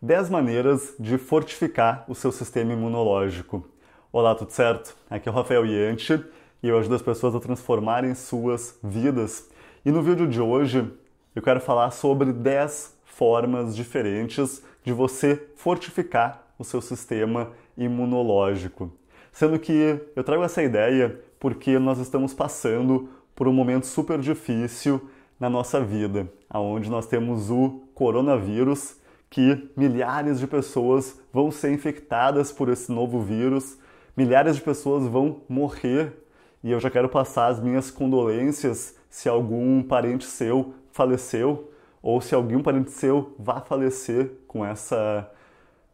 10 maneiras de fortificar o seu sistema imunológico. Olá, tudo certo? Aqui é o Rafael Yanti e eu ajudo as pessoas a transformarem suas vidas. E no vídeo de hoje eu quero falar sobre 10 formas diferentes de você fortificar o seu sistema imunológico. Sendo que eu trago essa ideia porque nós estamos passando por um momento super difícil na nossa vida, aonde nós temos o coronavírus que milhares de pessoas vão ser infectadas por esse novo vírus, milhares de pessoas vão morrer. E eu já quero passar as minhas condolências se algum parente seu faleceu ou se algum parente seu vá falecer com essa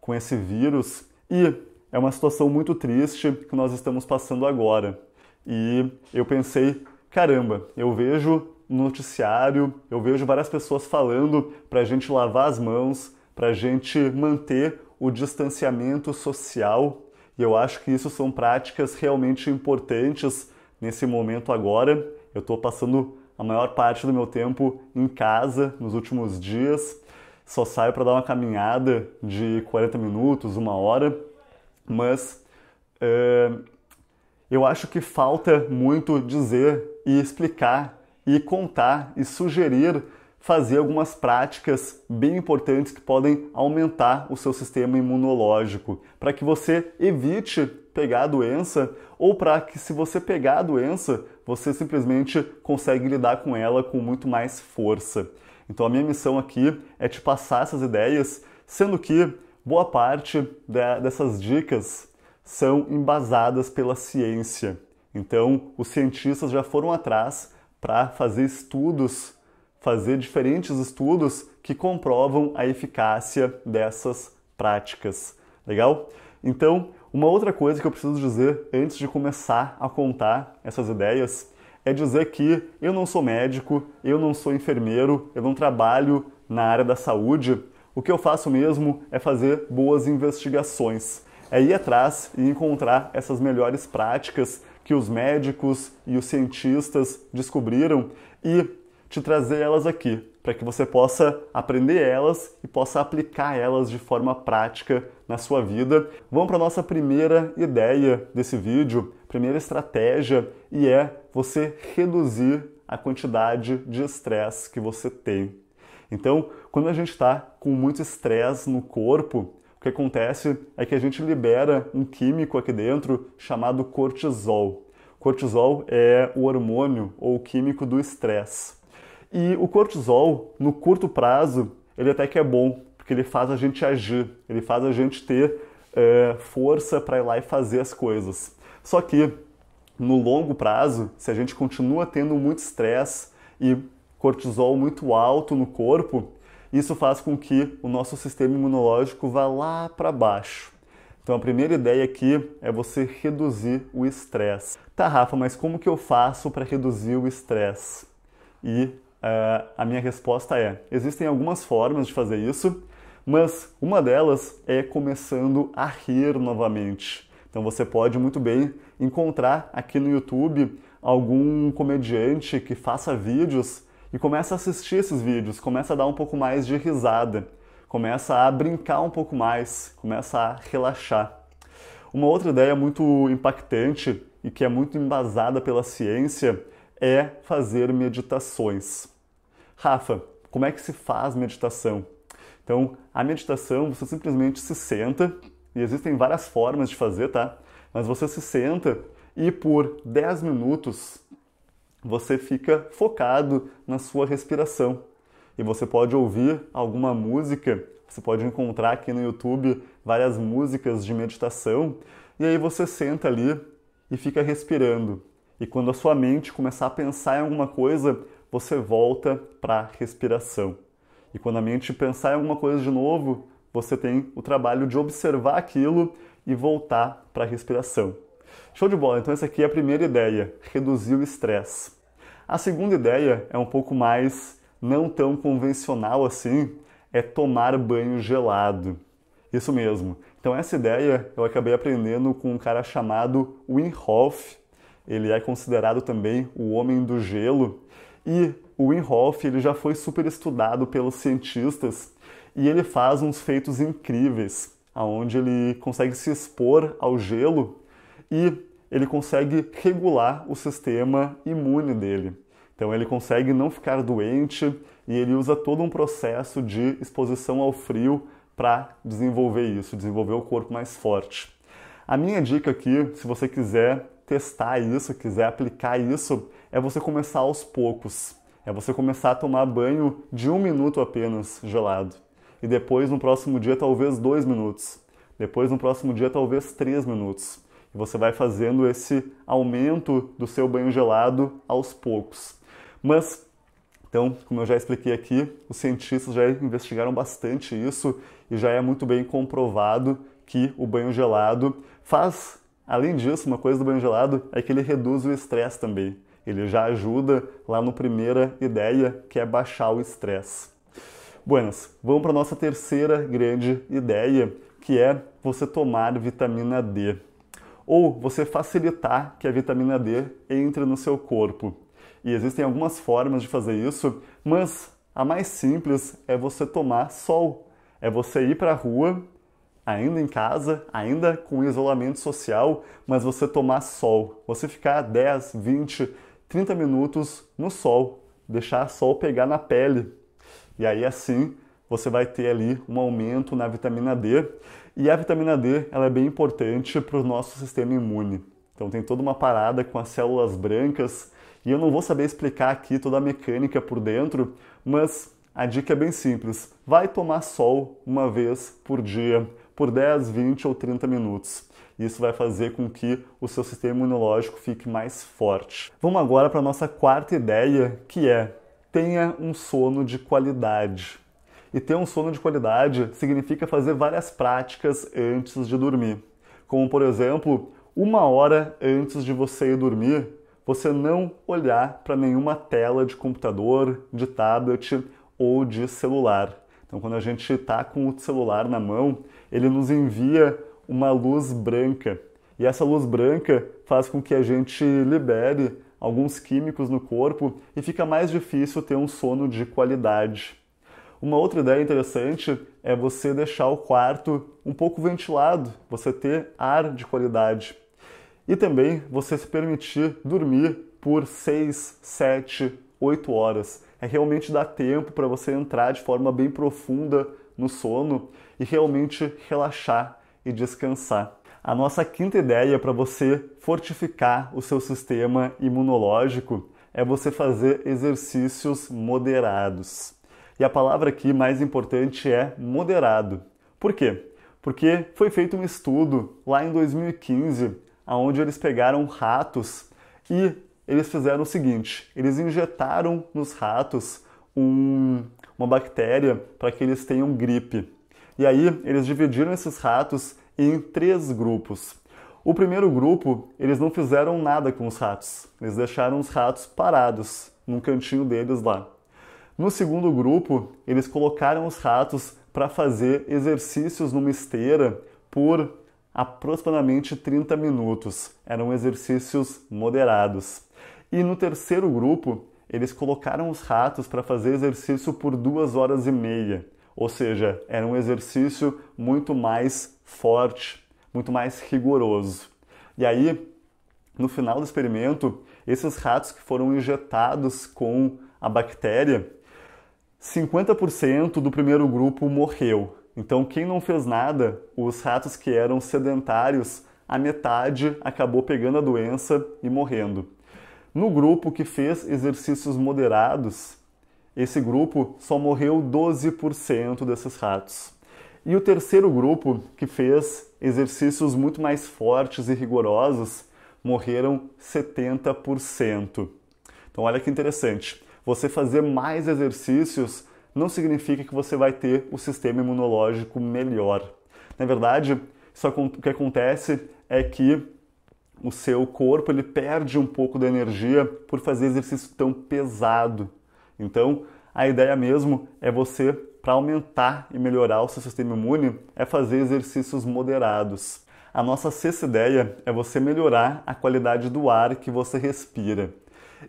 com esse vírus. E é uma situação muito triste que nós estamos passando agora. E eu pensei, caramba, eu vejo no noticiário, eu vejo várias pessoas falando para a gente lavar as mãos, para a gente manter o distanciamento social. E eu acho que isso são práticas realmente importantes nesse momento agora. Eu estou passando a maior parte do meu tempo em casa nos últimos dias. Só saio para dar uma caminhada de 40 minutos, uma hora. Mas uh, eu acho que falta muito dizer e explicar e contar e sugerir fazer algumas práticas bem importantes que podem aumentar o seu sistema imunológico, para que você evite pegar a doença ou para que se você pegar a doença, você simplesmente consegue lidar com ela com muito mais força. Então a minha missão aqui é te passar essas ideias, sendo que boa parte dessas dicas são embasadas pela ciência. Então, os cientistas já foram atrás para fazer estudos fazer diferentes estudos que comprovam a eficácia dessas práticas. Legal? Então, uma outra coisa que eu preciso dizer antes de começar a contar essas ideias é dizer que eu não sou médico, eu não sou enfermeiro, eu não trabalho na área da saúde. O que eu faço mesmo é fazer boas investigações, é ir atrás e encontrar essas melhores práticas que os médicos e os cientistas descobriram e te trazer elas aqui, para que você possa aprender elas e possa aplicar elas de forma prática na sua vida. Vamos para a nossa primeira ideia desse vídeo, primeira estratégia, e é você reduzir a quantidade de estresse que você tem. Então, quando a gente está com muito estresse no corpo, o que acontece é que a gente libera um químico aqui dentro chamado cortisol. Cortisol é o hormônio ou o químico do estresse. E o cortisol, no curto prazo, ele até que é bom, porque ele faz a gente agir, ele faz a gente ter é, força para ir lá e fazer as coisas. Só que no longo prazo, se a gente continua tendo muito estresse e cortisol muito alto no corpo, isso faz com que o nosso sistema imunológico vá lá para baixo. Então a primeira ideia aqui é você reduzir o estresse. Tá, Rafa, mas como que eu faço para reduzir o estresse? E Uh, a minha resposta é: existem algumas formas de fazer isso, mas uma delas é começando a rir novamente. Então você pode muito bem encontrar aqui no YouTube algum comediante que faça vídeos e começa a assistir esses vídeos, começa a dar um pouco mais de risada, começa a brincar um pouco mais, começa a relaxar. Uma outra ideia muito impactante e que é muito embasada pela ciência é fazer meditações. Rafa, como é que se faz meditação? Então, a meditação você simplesmente se senta, e existem várias formas de fazer, tá? Mas você se senta e por 10 minutos você fica focado na sua respiração. E você pode ouvir alguma música, você pode encontrar aqui no YouTube várias músicas de meditação, e aí você senta ali e fica respirando. E quando a sua mente começar a pensar em alguma coisa, você volta para a respiração. E quando a mente pensar em alguma coisa de novo, você tem o trabalho de observar aquilo e voltar para a respiração. Show de bola! Então, essa aqui é a primeira ideia: reduzir o estresse. A segunda ideia é um pouco mais não tão convencional assim, é tomar banho gelado. Isso mesmo. Então essa ideia eu acabei aprendendo com um cara chamado Wim Hof. Ele é considerado também o homem do gelo e o Winhoff ele já foi super estudado pelos cientistas e ele faz uns feitos incríveis, aonde ele consegue se expor ao gelo e ele consegue regular o sistema imune dele. Então ele consegue não ficar doente e ele usa todo um processo de exposição ao frio para desenvolver isso, desenvolver o corpo mais forte. A minha dica aqui, se você quiser testar isso, quiser aplicar isso, é você começar aos poucos. É você começar a tomar banho de um minuto apenas gelado. E depois, no próximo dia, talvez dois minutos. Depois, no próximo dia, talvez três minutos. E você vai fazendo esse aumento do seu banho gelado aos poucos. Mas, então, como eu já expliquei aqui, os cientistas já investigaram bastante isso e já é muito bem comprovado que o banho gelado faz. Além disso, uma coisa do banho gelado é que ele reduz o estresse também. Ele já ajuda lá no primeira ideia, que é baixar o estresse. Buenas, vamos para a nossa terceira grande ideia, que é você tomar vitamina D. Ou você facilitar que a vitamina D entre no seu corpo. E existem algumas formas de fazer isso, mas a mais simples é você tomar sol. É você ir para a rua ainda em casa, ainda com isolamento social, mas você tomar sol, você ficar 10, 20, 30 minutos no sol, deixar o sol pegar na pele. E aí assim você vai ter ali um aumento na vitamina D. E a vitamina D ela é bem importante para o nosso sistema imune. Então tem toda uma parada com as células brancas e eu não vou saber explicar aqui toda a mecânica por dentro, mas a dica é bem simples. Vai tomar sol uma vez por dia, por 10, 20 ou 30 minutos. Isso vai fazer com que o seu sistema imunológico fique mais forte. Vamos agora para a nossa quarta ideia, que é tenha um sono de qualidade. E ter um sono de qualidade significa fazer várias práticas antes de dormir. Como, por exemplo, uma hora antes de você ir dormir, você não olhar para nenhuma tela de computador, de tablet ou de celular. Então, quando a gente está com o celular na mão, ele nos envia uma luz branca. E essa luz branca faz com que a gente libere alguns químicos no corpo e fica mais difícil ter um sono de qualidade. Uma outra ideia interessante é você deixar o quarto um pouco ventilado, você ter ar de qualidade. E também você se permitir dormir por 6, 7, 8 horas. É realmente dar tempo para você entrar de forma bem profunda no sono e realmente relaxar e descansar. A nossa quinta ideia para você fortificar o seu sistema imunológico é você fazer exercícios moderados. E a palavra aqui mais importante é moderado. Por quê? Porque foi feito um estudo lá em 2015, onde eles pegaram ratos e eles fizeram o seguinte: eles injetaram nos ratos um, uma bactéria para que eles tenham gripe. E aí eles dividiram esses ratos em três grupos. O primeiro grupo, eles não fizeram nada com os ratos. Eles deixaram os ratos parados num cantinho deles lá. No segundo grupo, eles colocaram os ratos para fazer exercícios numa esteira por aproximadamente 30 minutos. Eram exercícios moderados. E no terceiro grupo, eles colocaram os ratos para fazer exercício por duas horas e meia. Ou seja, era um exercício muito mais forte, muito mais rigoroso. E aí, no final do experimento, esses ratos que foram injetados com a bactéria, 50% do primeiro grupo morreu. Então, quem não fez nada, os ratos que eram sedentários, a metade acabou pegando a doença e morrendo. No grupo que fez exercícios moderados, esse grupo só morreu 12% desses ratos. E o terceiro grupo, que fez exercícios muito mais fortes e rigorosos, morreram 70%. Então, olha que interessante. Você fazer mais exercícios não significa que você vai ter o sistema imunológico melhor. Na verdade, só o que acontece é que o seu corpo ele perde um pouco da energia por fazer exercício tão pesado, então, a ideia mesmo é você, para aumentar e melhorar o seu sistema imune, é fazer exercícios moderados. A nossa sexta ideia é você melhorar a qualidade do ar que você respira.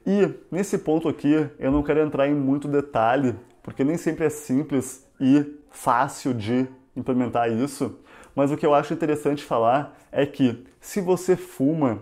E nesse ponto aqui eu não quero entrar em muito detalhe, porque nem sempre é simples e fácil de implementar isso, mas o que eu acho interessante falar é que se você fuma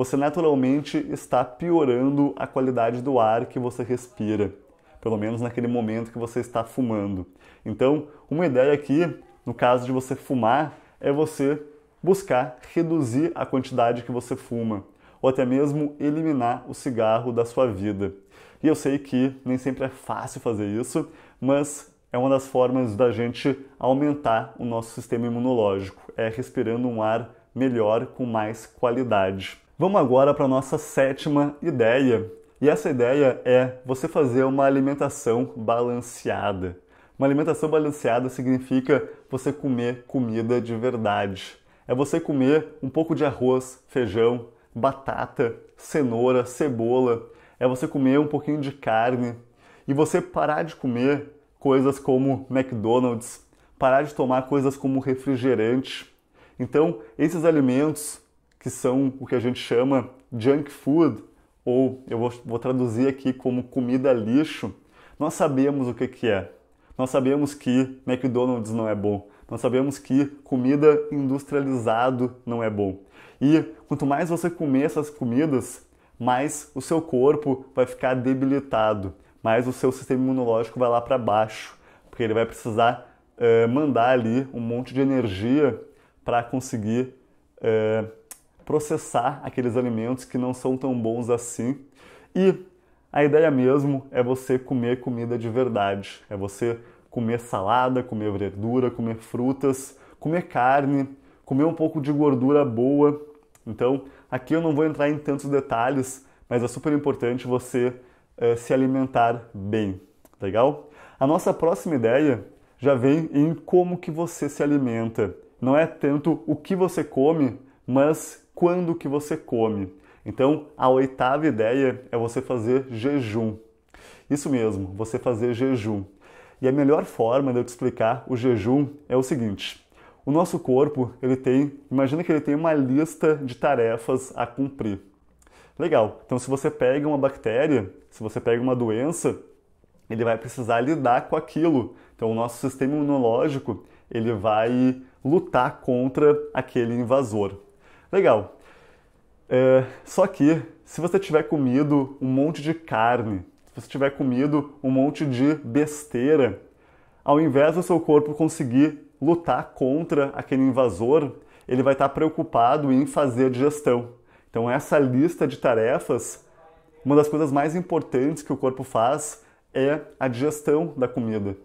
você naturalmente está piorando a qualidade do ar que você respira, pelo menos naquele momento que você está fumando. Então, uma ideia aqui, no caso de você fumar, é você buscar reduzir a quantidade que você fuma, ou até mesmo eliminar o cigarro da sua vida. E eu sei que nem sempre é fácil fazer isso, mas é uma das formas da gente aumentar o nosso sistema imunológico, é respirando um ar melhor com mais qualidade. Vamos agora para a nossa sétima ideia. E essa ideia é você fazer uma alimentação balanceada. Uma alimentação balanceada significa você comer comida de verdade. É você comer um pouco de arroz, feijão, batata, cenoura, cebola. É você comer um pouquinho de carne. E você parar de comer coisas como McDonald's, parar de tomar coisas como refrigerante. Então, esses alimentos que são o que a gente chama junk food, ou eu vou, vou traduzir aqui como comida lixo, nós sabemos o que, que é. Nós sabemos que McDonald's não é bom. Nós sabemos que comida industrializado não é bom. E quanto mais você comer essas comidas, mais o seu corpo vai ficar debilitado, mais o seu sistema imunológico vai lá para baixo, porque ele vai precisar uh, mandar ali um monte de energia para conseguir uh, processar aqueles alimentos que não são tão bons assim. E a ideia mesmo é você comer comida de verdade, é você comer salada, comer verdura, comer frutas, comer carne, comer um pouco de gordura boa. Então, aqui eu não vou entrar em tantos detalhes, mas é super importante você eh, se alimentar bem, tá legal? A nossa próxima ideia já vem em como que você se alimenta. Não é tanto o que você come, mas quando que você come. Então, a oitava ideia é você fazer jejum. Isso mesmo, você fazer jejum. E a melhor forma de eu te explicar o jejum é o seguinte: o nosso corpo, ele tem, imagina que ele tem uma lista de tarefas a cumprir. Legal. Então, se você pega uma bactéria, se você pega uma doença, ele vai precisar lidar com aquilo. Então, o nosso sistema imunológico, ele vai lutar contra aquele invasor. Legal. É, só que, se você tiver comido um monte de carne, se você tiver comido um monte de besteira, ao invés do seu corpo conseguir lutar contra aquele invasor, ele vai estar preocupado em fazer a digestão. Então, essa lista de tarefas, uma das coisas mais importantes que o corpo faz é a digestão da comida.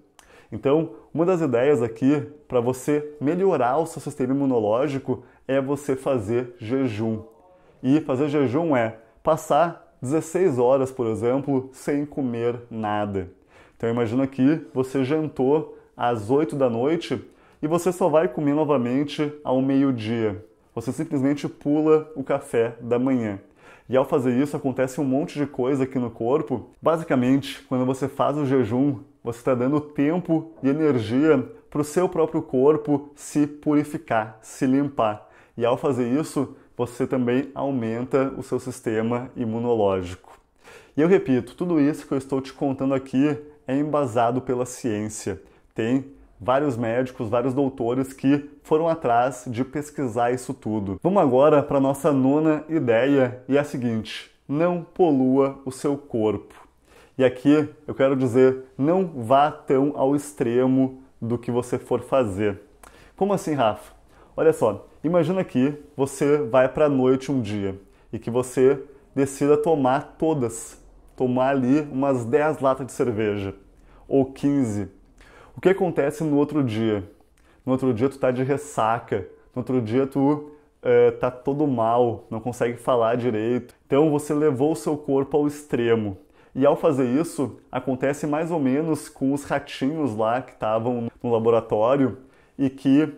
Então, uma das ideias aqui para você melhorar o seu sistema imunológico é você fazer jejum. E fazer jejum é passar 16 horas, por exemplo, sem comer nada. Então imagina que você jantou às 8 da noite e você só vai comer novamente ao meio-dia. Você simplesmente pula o café da manhã. E ao fazer isso, acontece um monte de coisa aqui no corpo. Basicamente, quando você faz o jejum, você está dando tempo e energia para o seu próprio corpo se purificar, se limpar. E ao fazer isso, você também aumenta o seu sistema imunológico. E eu repito, tudo isso que eu estou te contando aqui é embasado pela ciência. Tem vários médicos, vários doutores que foram atrás de pesquisar isso tudo. Vamos agora para a nossa nona ideia e é a seguinte: não polua o seu corpo. E aqui eu quero dizer, não vá tão ao extremo do que você for fazer. Como assim, Rafa? Olha só, imagina que você vai para a noite um dia e que você decida tomar todas, tomar ali umas 10 latas de cerveja ou 15. O que acontece no outro dia? No outro dia tu tá de ressaca, no outro dia tu é, tá todo mal, não consegue falar direito. Então você levou o seu corpo ao extremo. E ao fazer isso, acontece mais ou menos com os ratinhos lá que estavam no laboratório e que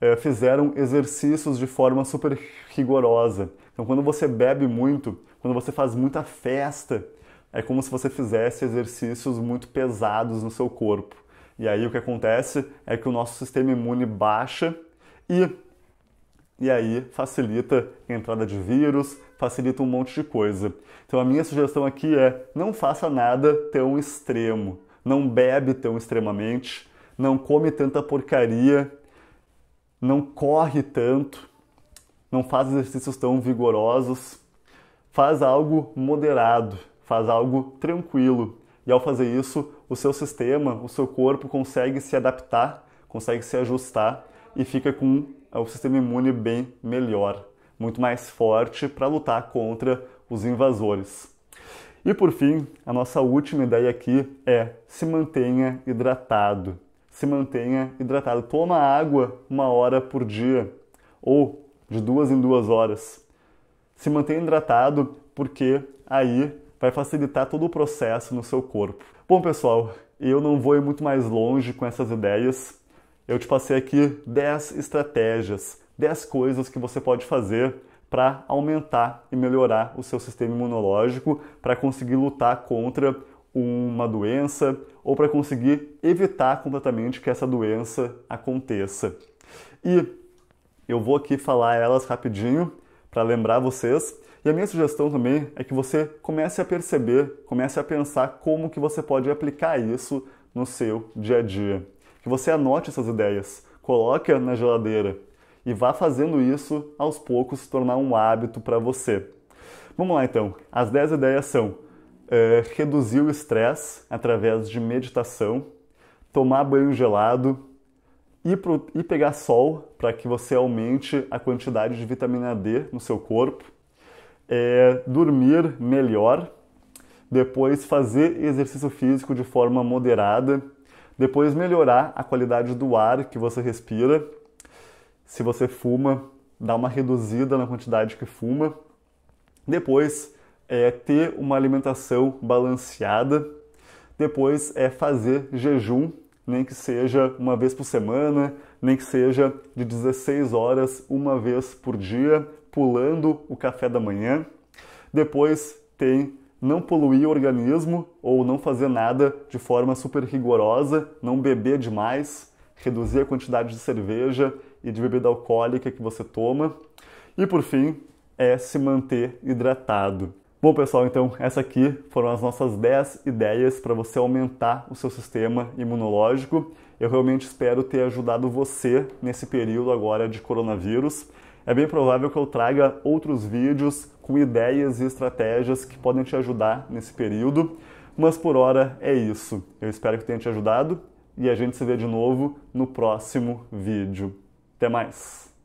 é, fizeram exercícios de forma super rigorosa. Então, quando você bebe muito, quando você faz muita festa, é como se você fizesse exercícios muito pesados no seu corpo. E aí o que acontece é que o nosso sistema imune baixa e, e aí facilita a entrada de vírus, facilita um monte de coisa. Então a minha sugestão aqui é não faça nada tão extremo, não bebe tão extremamente, não come tanta porcaria, não corre tanto, não faz exercícios tão vigorosos, faz algo moderado, faz algo tranquilo. E ao fazer isso, o seu sistema, o seu corpo consegue se adaptar, consegue se ajustar e fica com é, o sistema imune bem melhor, muito mais forte para lutar contra os invasores. E por fim, a nossa última ideia aqui é se mantenha hidratado se mantenha hidratado. Toma água uma hora por dia ou de duas em duas horas. Se mantenha hidratado porque aí vai facilitar todo o processo no seu corpo. Bom, pessoal, eu não vou ir muito mais longe com essas ideias. Eu te passei aqui 10 estratégias, 10 coisas que você pode fazer para aumentar e melhorar o seu sistema imunológico, para conseguir lutar contra uma doença, ou para conseguir evitar completamente que essa doença aconteça. E eu vou aqui falar elas rapidinho para lembrar vocês. E a minha sugestão também é que você comece a perceber, comece a pensar como que você pode aplicar isso no seu dia a dia. Que você anote essas ideias, coloque na geladeira e vá fazendo isso aos poucos se tornar um hábito para você. Vamos lá então. As 10 ideias são: é, reduzir o estresse através de meditação, tomar banho gelado, ir, ir pegar sol para que você aumente a quantidade de vitamina D no seu corpo, é, dormir melhor, depois fazer exercício físico de forma moderada, depois melhorar a qualidade do ar que você respira. Se você fuma, dá uma reduzida na quantidade que fuma. Depois, é ter uma alimentação balanceada, depois é fazer jejum, nem que seja uma vez por semana, nem que seja de 16 horas uma vez por dia, pulando o café da manhã. Depois tem não poluir o organismo ou não fazer nada de forma super rigorosa, não beber demais, reduzir a quantidade de cerveja e de bebida alcoólica que você toma. E por fim, é se manter hidratado. Bom, pessoal, então essa aqui foram as nossas 10 ideias para você aumentar o seu sistema imunológico. Eu realmente espero ter ajudado você nesse período agora de coronavírus. É bem provável que eu traga outros vídeos com ideias e estratégias que podem te ajudar nesse período, mas por hora é isso. Eu espero que tenha te ajudado e a gente se vê de novo no próximo vídeo. Até mais!